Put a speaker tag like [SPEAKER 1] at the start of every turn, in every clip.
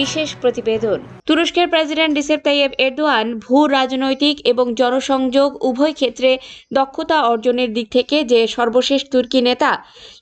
[SPEAKER 1] বিশেষ প্রতিবেদন তুরস্কের প্রেসিডেন্ট রিসেপ তাইয়েব এরদোয়ান ভূ রাজনৈতিক এবং জনসংযোগ উভয় ক্ষেত্রে দক্ষতা অর্জনের দিক থেকে যে সর্বশেষ তুর্কি নেতা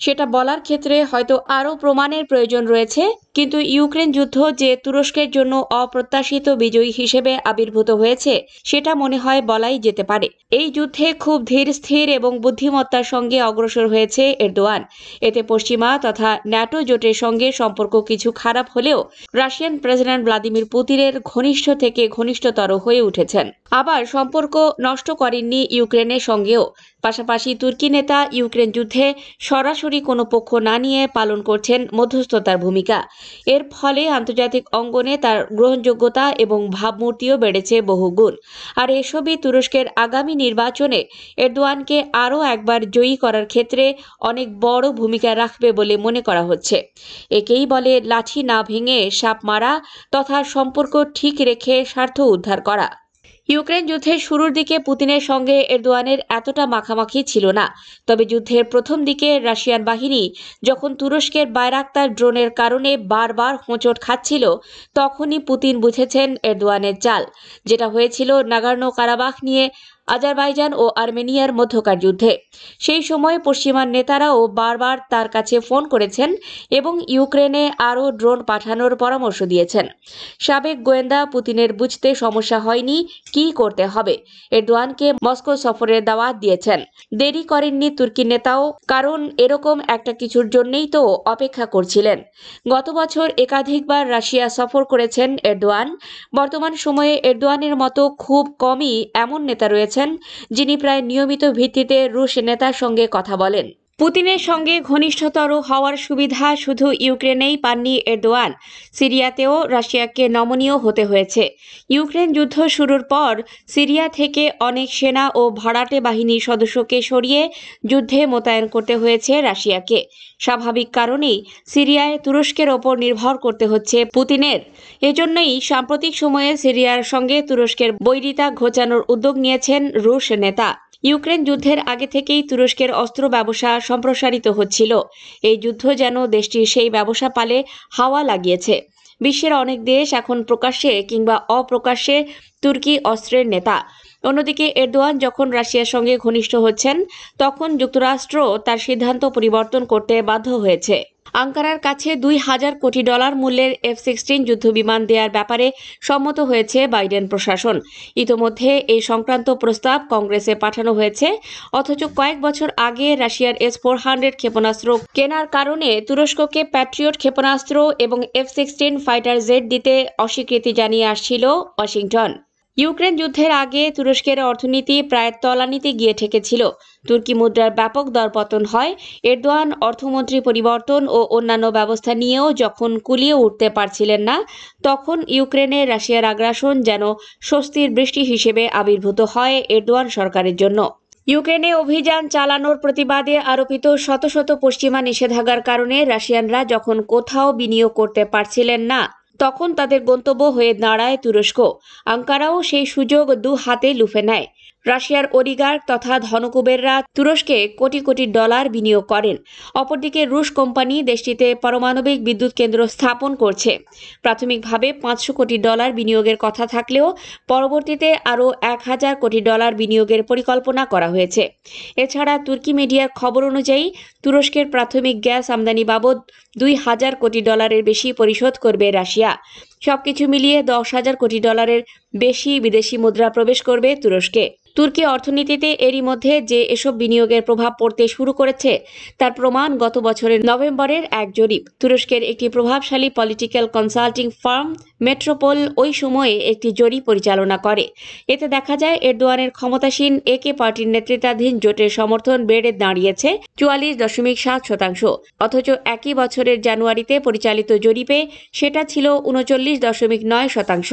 [SPEAKER 1] সেটা বলার ক্ষেত্রে হয়তো আরও প্রমাণের প্রয়োজন রয়েছে কিন্তু ইউক্রেন যুদ্ধ যে তুরস্কের জন্য অপ্রত্যাশিত বিজয়ী হিসেবে আবির্ভূত হয়েছে সেটা মনে হয় বলাই যেতে পারে এই যুদ্ধে খুব ধীর স্থির এবং বুদ্ধিমত্তার সঙ্গে অগ্রসর হয়েছে এরদোয়ান এতে পশ্চিমা তথা ন্যাটো জোটের সঙ্গে সম্পর্ক কিছু খারাপ হলেও রাশিয়া রাশিয়ান প্রেসিডেন্ট ভ্লাদিমির পুতিনের ঘনিষ্ঠ থেকে ঘনিষ্ঠতর হয়ে উঠেছেন আবার সম্পর্ক নষ্ট করেননি ইউক্রেনের সঙ্গেও পাশাপাশি তুর্কি নেতা ইউক্রেন যুদ্ধে সরাসরি কোনো পক্ষ না নিয়ে পালন করছেন মধ্যস্থতার ভূমিকা এর ফলে আন্তর্জাতিক অঙ্গনে তার গ্রহণযোগ্যতা এবং ভাবমূর্তিও বেড়েছে বহুগুণ আর এসবই তুরস্কের আগামী নির্বাচনে এরদোয়ানকে আরও একবার জয়ী করার ক্ষেত্রে অনেক বড় ভূমিকা রাখবে বলে মনে করা হচ্ছে একেই বলে লাঠি না ভেঙে সাপ মারা তথা সম্পর্ক ঠিক রেখে স্বার্থ উদ্ধার করা ইউক্রেন যুদ্ধের শুরুর দিকে পুতিনের সঙ্গে এরদোয়ানের এতটা মাখামাখি ছিল না তবে যুদ্ধের প্রথম দিকে রাশিয়ান বাহিনী যখন তুরস্কের বায়রাক্তার ড্রোনের কারণে বারবার হোঁচট খাচ্ছিল তখনই পুতিন বুঝেছেন এরদোয়ানের চাল যেটা হয়েছিল নাগার্নো কারাবাখ নিয়ে আজারবাইজান ও আর্মেনিয়ার মধ্যকার যুদ্ধে সেই সময় পশ্চিমার নেতারাও বারবার তার কাছে ফোন করেছেন এবং ইউক্রেনে আরও ড্রোন পাঠানোর পরামর্শ দিয়েছেন সাবেক গোয়েন্দা পুতিনের বুঝতে সমস্যা হয়নি কি করতে হবে এরদোয়ানকে মস্কো সফরের দাওয়াত দিয়েছেন দেরি করেননি তুর্কি নেতাও কারণ এরকম একটা কিছুর জন্যই তো অপেক্ষা করছিলেন গত বছর একাধিকবার রাশিয়া সফর করেছেন এরদোয়ান বর্তমান সময়ে এরদোয়ানের মতো খুব কমই এমন নেতা রয়েছে বলেছেন যিনি প্রায় নিয়মিত ভিত্তিতে রুশ নেতার সঙ্গে কথা বলেন পুতিনের সঙ্গে ঘনিষ্ঠতর হওয়ার সুবিধা শুধু ইউক্রেনেই পাননি এরদোয়ান সিরিয়াতেও রাশিয়াকে নমনীয় হতে হয়েছে ইউক্রেন যুদ্ধ শুরুর পর সিরিয়া থেকে অনেক সেনা ও ভাড়াটে বাহিনীর সদস্যকে সরিয়ে যুদ্ধে মোতায়েন করতে হয়েছে রাশিয়াকে স্বাভাবিক কারণেই সিরিয়ায় তুরস্কের ওপর নির্ভর করতে হচ্ছে পুতিনের এজন্যই সাম্প্রতিক সময়ে সিরিয়ার সঙ্গে তুরস্কের বৈরিতা ঘোচানোর উদ্যোগ নিয়েছেন রুশ নেতা ইউক্রেন যুদ্ধের আগে থেকেই তুরস্কের অস্ত্র ব্যবসা সম্প্রসারিত হচ্ছিল এই যুদ্ধ যেন দেশটির সেই ব্যবসা পালে হাওয়া লাগিয়েছে বিশ্বের অনেক দেশ এখন প্রকাশ্যে কিংবা অপ্রকাশ্যে তুর্কি অস্ত্রের নেতা অন্যদিকে এরদোয়ান যখন রাশিয়ার সঙ্গে ঘনিষ্ঠ হচ্ছেন তখন যুক্তরাষ্ট্র তার সিদ্ধান্ত পরিবর্তন করতে বাধ্য হয়েছে আঙ্কারার কাছে দুই হাজার কোটি ডলার মূল্যের এফ সিক্সটিন যুদ্ধবিমান দেওয়ার ব্যাপারে সম্মত হয়েছে বাইডেন প্রশাসন ইতোমধ্যে এই সংক্রান্ত প্রস্তাব কংগ্রেসে পাঠানো হয়েছে অথচ কয়েক বছর আগে রাশিয়ার এস ফোর হান্ড্রেড ক্ষেপণাস্ত্র কেনার কারণে তুরস্ককে প্যাট্রিয়ট ক্ষেপণাস্ত্র এবং এফ সিক্সটিন ফাইটার জেড দিতে অস্বীকৃতি জানিয়ে আসছিল ওয়াশিংটন ইউক্রেন যুদ্ধের আগে তুরস্কের অর্থনীতি প্রায় তলানিতে গিয়ে ঠেকেছিল তুর্কি মুদ্রার ব্যাপক দরপতন হয় এরদোয়ান অর্থমন্ত্রী পরিবর্তন ও অন্যান্য ব্যবস্থা নিয়েও যখন কুলিয়ে উঠতে পারছিলেন না তখন ইউক্রেনে রাশিয়ার আগ্রাসন যেন স্বস্তির বৃষ্টি হিসেবে আবির্ভূত হয় এরদোয়ান সরকারের জন্য ইউক্রেনে অভিযান চালানোর প্রতিবাদে আরোপিত শত শত পশ্চিমা নিষেধাজ্ঞার কারণে রাশিয়ানরা যখন কোথাও বিনিয়োগ করতে পারছিলেন না তখন তাদের গন্তব্য হয়ে দাঁড়ায় তুরস্ক আঙ্কারাও সেই সুযোগ দু হাতে লুফে নেয় রাশিয়ার অরিগার তথা ধনকুবেররা তুরস্কে কোটি কোটি ডলার বিনিয়োগ করেন অপরদিকে রুশ কোম্পানি দেশটিতে পারমাণবিক বিদ্যুৎ কেন্দ্র স্থাপন করছে প্রাথমিকভাবে পাঁচশো কোটি ডলার বিনিয়োগের কথা থাকলেও পরবর্তীতে আরও এক হাজার কোটি ডলার বিনিয়োগের পরিকল্পনা করা হয়েছে এছাড়া তুর্কি মিডিয়ার খবর অনুযায়ী তুরস্কের প্রাথমিক গ্যাস আমদানি বাবদ দুই হাজার কোটি ডলারের বেশি পরিশোধ করবে রাশিয়া রাশিয়া সবকিছু মিলিয়ে দশ হাজার কোটি ডলারের বেশি বিদেশি মুদ্রা প্রবেশ করবে তুরস্কে তুর্কি অর্থনীতিতে এরই মধ্যে যে এসব বিনিয়োগের প্রভাব পড়তে শুরু করেছে তার প্রমাণ গত বছরের নভেম্বরের এক জরিপ তুরস্কের একটি প্রভাবশালী পলিটিক্যাল কনসাল্টিং ফার্ম মেট্রোপোল ওই সময়ে একটি জরিপ পরিচালনা করে এতে দেখা যায় এরদোয়ানের ক্ষমতাসীন একে পার্টির নেতৃত্বাধীন জোটের সমর্থন বেড়ে দাঁড়িয়েছে চুয়াল্লিশ দশমিক সাত শতাংশ অথচ একই বছরের জানুয়ারিতে পরিচালিত জরিপে সেটা ছিল উনচল্লিশ দশমিক নয় শতাংশ